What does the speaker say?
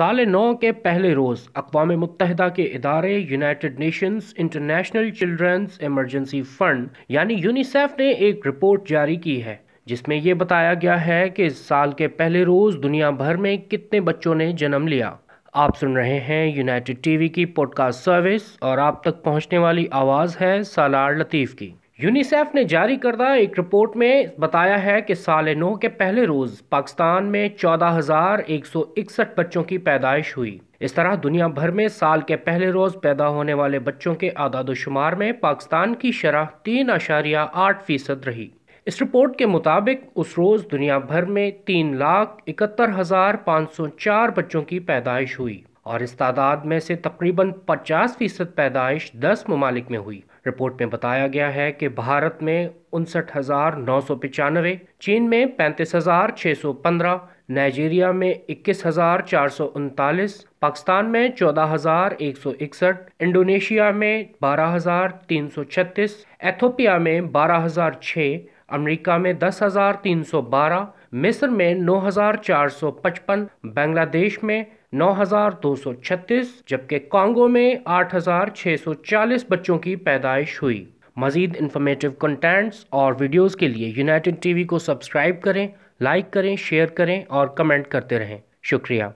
साल नौ के पहले रोज़ अकवा मुतहदा के इदारे United Nations International Children's Emergency Fund यानी यूनिसेफ ने एक रिपोर्ट जारी की है जिसमें ये बताया गया है कि इस साल के पहले रोज़ दुनिया भर में कितने बच्चों ने जन्म लिया आप सुन रहे हैं यूनाइटेड टीवी की पॉडकास्ट सर्विस और आप तक पहुंचने वाली आवाज़ है सालार लतीफ़ की यूनिसेफ ने जारी करदा एक रिपोर्ट में बताया है कि साल नौ के पहले रोज़ पाकिस्तान में चौदह हज़ार एक सौ इकसठ बच्चों की पैदाइश हुई इस तरह दुनिया भर में साल के पहले रोज़ पैदा होने वाले बच्चों के आदादोशुमार में पाकिस्तान की शरह तीन आशारिया आठ फीसद रही इस रिपोर्ट के मुताबिक उस रोज़ दुनिया भर में तीन लाख इकहत्तर हज़ार पाँच सौ चार बच्चों की पैदाइश हुई और इस तादाद में से तकरीबन पचास फीसद पैदाइश दस ममालिक में हुई रिपोर्ट में बताया गया है कि भारत में उनसठ हज़ार नौ सौ पचानवे चीन में पैंतीस हज़ार छः सौ पंद्रह नाइजीरिया में इक्कीस हज़ार चार सौ उनतालीस पाकिस्तान में चौदह हज़ार एक सौ इकसठ इंडोनेशिया में बारह हज़ार तीन सौ छत्तीस एथोपिया में बारह हज़ार छः अमेरिका में 10,312, मिस्र में 9,455, बांग्लादेश में 9,236, जबकि कांगो में 8,640 बच्चों की पैदाइश हुई मज़ीद इंफॉर्मेटिव कंटेंट्स और वीडियोस के लिए यूनाइटेड टीवी को सब्सक्राइब करें लाइक करें शेयर करें और कमेंट करते रहें शुक्रिया